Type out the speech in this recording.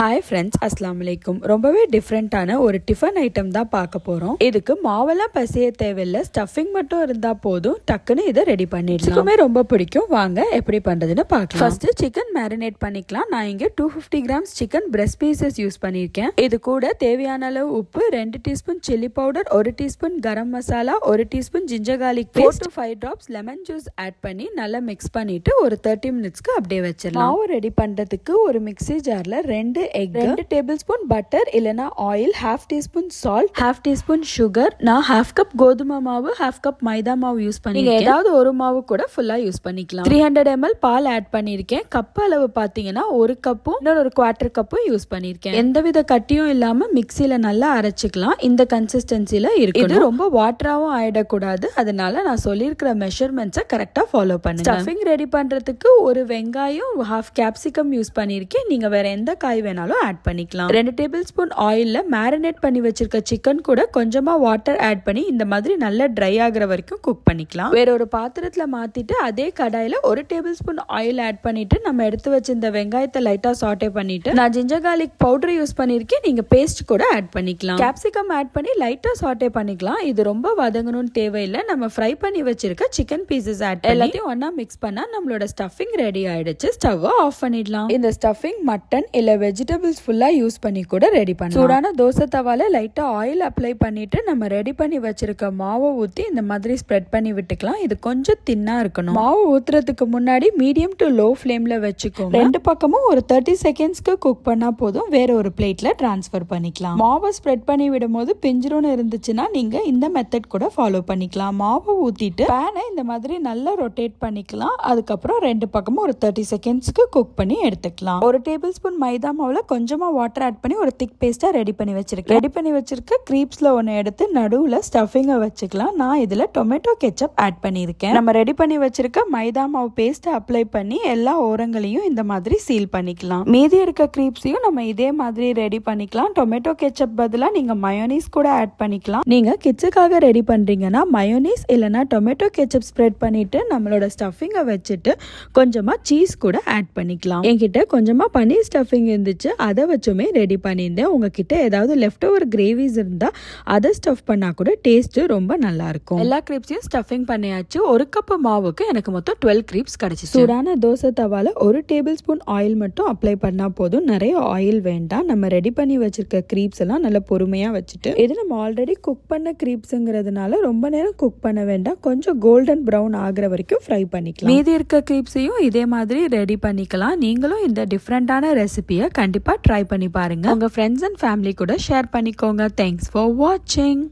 hi friends அஸ்லாம் வலைக்கும் ரொம்பவே டிஃப்ரெண்ட்டான ஒரு டிஃபன் ஐட்டம் தான் பார்க்க போகிறோம் இதுக்கு மாவெல்லாம் பசிய தேவையில்லை ஸ்டஃபிங் மட்டும் இருந்தால் போதும் டக்குன்னு இதை ரெடி பண்ணிடலாமே ரொம்ப பிடிக்கும் வாங்க எப்படி பண்ணுறதுன்னு பார்க்கலாம் ஃபஸ்ட்டு சிக்கன் மேரினேட் பண்ணிக்கலாம் நான் இங்கே two fifty grams chicken breast pieces use பண்ணியிருக்கேன் இது கூட தேவையான அளவு உப்பு ரெண்டு டீஸ்பூன் சில்லி பவுடர் ஒரு டீஸ்பூன் கரம் மசாலா ஒரு teaspoon ginger garlic paste five drops lemon juice add பண்ணி நல்லா மிக்ஸ் பண்ணிட்டு ஒரு தேர்ட்டி மினிட்ஸ்க்கு அப்படியே வச்சிடலாம் மாவு ரெடி பண்ணுறதுக்கு ஒரு மிக்சி ஜாரில் ரெண்டு எக் ரெண்டு டேபிள் ஸ்பூன் பட்டர் இல்லைனா oil half teaspoon salt half teaspoon sugar நான் ஹாஃப் கப் கோதுமை மாவு ஹாஃப் கப் மைதா மாவு யூஸ் பண்ணி ஏதாவது ஒரு மாவு கூட ஃபுல்லா யூஸ் பண்ணிக்கலாம் த்ரீ ஹண்ட்ரட் எம்எல் பால் ஆட் பண்ணியிருக்கேன் கப் அளவு பார்த்தீங்கன்னா ஒரு கப்பும் இன்னொரு ஒரு குவார்டர் கப்பும் யூஸ் பண்ணியிருக்கேன் எந்தவித கட்டியும் இல்லாமல் மிக்சியில நல்லா அரைச்சிக்கலாம் இந்த கன்சிஸ்டன்சில இருக்கு இது ரொம்ப வாட்டராகவும் ஆயிடக்கூடாது அதனால நான் சொல்லியிருக்கிற மெஷர்மெண்ட்ஸை கரெக்டாக ஃபாலோ பண்ணுங்க ஸ்டஃபிங் ரெடி பண்றதுக்கு ஒரு வெங்காயம் ஹாஃப் கேப்சிகம் யூஸ் பண்ணியிருக்கேன் நீங்கள் வேற எந்த காய் வேணாலும் வேணாலும் ஆட் பண்ணிக்கலாம் ரெண்டு டேபிள் ஸ்பூன் ஆயிலில் மேரினேட் பண்ணி வச்சிருக்க சிக்கன் கூட கொஞ்சமாக வாட்டர் ஆட் பண்ணி இந்த மாதிரி நல்லா ட்ரை ஆகிற வரைக்கும் குக் பண்ணிக்கலாம் வேற ஒரு பாத்திரத்தில் மாற்றிட்டு அதே கடாயில் ஒரு டேபிள் ஸ்பூன் ஆயில் ஆட் பண்ணிட்டு நம்ம எடுத்து வச்சிருந்த வெங்காயத்தை லைட்டாக சாட்டே பண்ணிட்டு நான் ஜிஞ்சர் கார்லிக் பவுடர் யூஸ் பண்ணியிருக்கேன் நீங்கள் பேஸ்ட் கூட ஆட் பண்ணிக்கலாம் கேப்சிகம் ஆட் பண்ணி லைட்டாக சாட்டே பண்ணிக்கலாம் இது ரொம்ப வதங்கணும்னு தேவையில்லை நம்ம ஃப்ரை பண்ணி வச்சிருக்க சிக்கன் பீசஸ் ஆட் எல்லாத்தையும் ஒன்னா மிக்ஸ் பண்ணால் நம்மளோட ஸ்டஃபிங் ரெடி ஆயிடுச்சு ஸ்டவ்வை ஆஃப் பண்ணிடலாம் இந்த ஸ்டஃபிங் மட்டன் இல்லை வெஜிடபிள் வெஜிடபிள்ஸ் ஃபுல்லாக யூஸ் பண்ணி கூட ரெடி பண்ணலாம் சூடான தோசை தவால லைட்டாக ஆயில் அப்ளை பண்ணிட்டு நம்ம ரெடி பண்ணி வச்சிருக்க மாவை ஊற்றி இந்த மாதிரி ஸ்ப்ரெட் பண்ணி விட்டுக்கலாம் இது கொஞ்சம் தின்னாக இருக்கணும் மாவு ஊற்றுறதுக்கு முன்னாடி மீடியம் டு லோ ஃப்ளேமில் வச்சுக்கோங்க ரெண்டு பக்கமும் ஒரு தேர்ட்டி செகண்ட்ஸ்க்கு குக் பண்ணால் போதும் வேற ஒரு பிளேட்டில் ட்ரான்ஸ்ஃபர் பண்ணிக்கலாம் மாவை ஸ்ப்ரெட் பண்ணி விடும் போது பிஞ்சிரும்னு இருந்துச்சுன்னா நீங்கள் இந்த மெத்தட் கூட ஃபாலோ பண்ணிக்கலாம் மாவை ஊற்றிட்டு பேனை இந்த மாதிரி நல்லா ரொட்டேட் பண்ணிக்கலாம் அதுக்கப்புறம் ரெண்டு பக்கமும் ஒரு தேர்ட்டி செகண்ட்ஸ்க்கு குக் பண்ணி எடுத்துக்கலாம் ஒரு டேபிள் ஸ்பூன் மைதா மாவில் கொஞ்சமாக வாட்டர் ஆட் பண்ணி ஒரு திக் பேஸ்ட்டாக ரெடி பண்ணி வச்சுருக்கேன் ரெடி பண்ணி வச்சுருக்க க்ரீப்ஸில் ஒன்று எடுத்து நடுவில் ஸ்டஃபிங்கை வச்சுக்கலாம் நான் இதில் டொமேட்டோ கெச்சப் ஆட் பண்ணியிருக்கேன் நம்ம ரெடி பண்ணி வச்சுருக்க மைதா மாவு பேஸ்ட்டை அப்ளை பண்ணி எல்லா ஓரங்களையும் இந்த மாதிரி சீல் பண்ணிக்கலாம் மீதி இருக்க க்ரீப்ஸையும் நம்ம இதே மாதிரி ரெடி பண்ணிக்கலாம் டொமேட்டோ கெச்சப் பதிலாக நீங்கள் மயோனீஸ் கூட ஆட் பண்ணிக்கலாம் நீங்கள் கிட்ஸுக்காக ரெடி பண்ணுறீங்கன்னா மயோனீஸ் இல்லைனா டொமேட்டோ கெச்சப் ஸ்ப்ரெட் பண்ணிவிட்டு நம்மளோட ஸ்டஃபிங்கை வச்சுட்டு கொஞ்சமாக சீஸ் கூட ஆட் பண்ணிக்கலாம் என்கிட்ட கொஞ்சமாக பன்னீர் ஸ்டஃபிங் இருந்துச்சு வச்சு அதை வச்சுமே ரெடி பண்ணியிருந்தேன் உங்ககிட்ட ஏதாவது லெஃப்ட் ஓவர் கிரேவிஸ் இருந்தால் அதை ஸ்டஃப் பண்ணால் கூட டேஸ்ட்டு ரொம்ப நல்லாயிருக்கும் எல்லா கிரீப்ஸையும் ஸ்டஃபிங் பண்ணியாச்சு ஒரு கப்பு மாவுக்கு எனக்கு மொத்தம் டுவெல் கிரீப்ஸ் கிடச்சி சூடான தோசை தவால ஒரு டேபிள் ஸ்பூன் ஆயில் மட்டும் அப்ளை பண்ணால் போதும் நிறைய ஆயில் வேண்டாம் நம்ம ரெடி பண்ணி வச்சுருக்க கிரீப்ஸ் எல்லாம் நல்லா பொறுமையாக வச்சுட்டு இது நம்ம ஆல்ரெடி குக் பண்ண கிரீப்ஸுங்கிறதுனால ரொம்ப நேரம் குக் பண்ண வேண்டாம் கொஞ்சம் கோல்டன் ப்ரௌன் ஆகிற வரைக்கும் ஃப்ரை பண்ணிக்கலாம் மீதி இருக்க கிரீப்ஸையும் இதே மாதிரி ரெடி பண்ணிக்கலாம் நீங்களும் இந்த டிஃப்ரெண்ட்டான ரெசிபியை கண்டிப்பாக கண்டிப்பாக ட்ரை பண்ணி பாருங்கள் உங்கள் ஃப்ரெண்ட்ஸ் அண்ட் ஃபேமிலி கூட ஷேர் பண்ணிக்கோங்க தேங்க்ஸ் ஃபார் வாட்சிங்